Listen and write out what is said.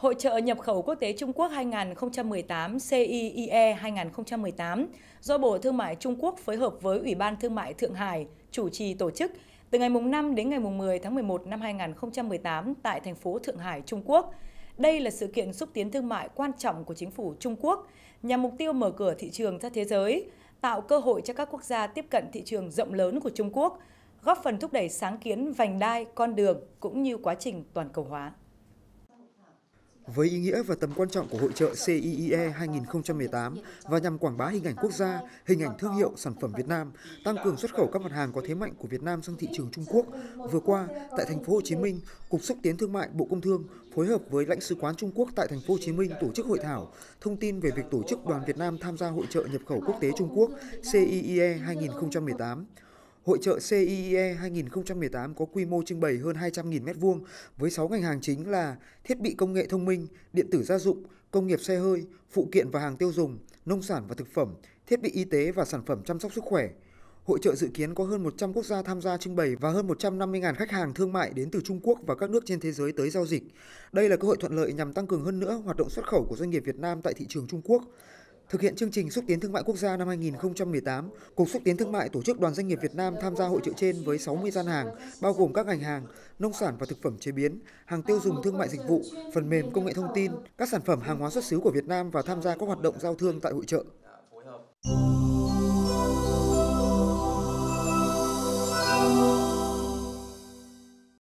Hội trợ nhập khẩu quốc tế Trung Quốc 2018 CIIE 2018 do Bộ Thương mại Trung Quốc phối hợp với Ủy ban Thương mại Thượng Hải chủ trì tổ chức từ ngày 5 đến ngày 10 tháng 11 năm 2018 tại thành phố Thượng Hải, Trung Quốc. Đây là sự kiện xúc tiến thương mại quan trọng của chính phủ Trung Quốc nhằm mục tiêu mở cửa thị trường ra thế giới, tạo cơ hội cho các quốc gia tiếp cận thị trường rộng lớn của Trung Quốc, góp phần thúc đẩy sáng kiến vành đai, con đường cũng như quá trình toàn cầu hóa. Với ý nghĩa và tầm quan trọng của hội trợ CIIE 2018 và nhằm quảng bá hình ảnh quốc gia, hình ảnh thương hiệu sản phẩm Việt Nam, tăng cường xuất khẩu các mặt hàng có thế mạnh của Việt Nam sang thị trường Trung Quốc, vừa qua tại thành phố Hồ Chí Minh, Cục xúc tiến thương mại Bộ Công Thương phối hợp với lãnh sứ quán Trung Quốc tại thành phố Hồ Chí Minh tổ chức hội thảo thông tin về việc tổ chức đoàn Việt Nam tham gia hội trợ nhập khẩu quốc tế Trung Quốc CIIE 2018. Hội trợ CIE 2018 có quy mô trưng bày hơn 200.000 m2 với 6 ngành hàng chính là thiết bị công nghệ thông minh, điện tử gia dụng, công nghiệp xe hơi, phụ kiện và hàng tiêu dùng, nông sản và thực phẩm, thiết bị y tế và sản phẩm chăm sóc sức khỏe. Hội trợ dự kiến có hơn 100 quốc gia tham gia trưng bày và hơn 150.000 khách hàng thương mại đến từ Trung Quốc và các nước trên thế giới tới giao dịch. Đây là cơ hội thuận lợi nhằm tăng cường hơn nữa hoạt động xuất khẩu của doanh nghiệp Việt Nam tại thị trường Trung Quốc. Thực hiện chương trình xúc tiến thương mại quốc gia năm 2018, Cục xúc tiến thương mại tổ chức đoàn doanh nghiệp Việt Nam tham gia hội trợ trên với 60 gian hàng, bao gồm các ngành hàng nông sản và thực phẩm chế biến, hàng tiêu dùng thương mại dịch vụ, phần mềm công nghệ thông tin, các sản phẩm hàng hóa xuất xứ của Việt Nam và tham gia các hoạt động giao thương tại hội trợ.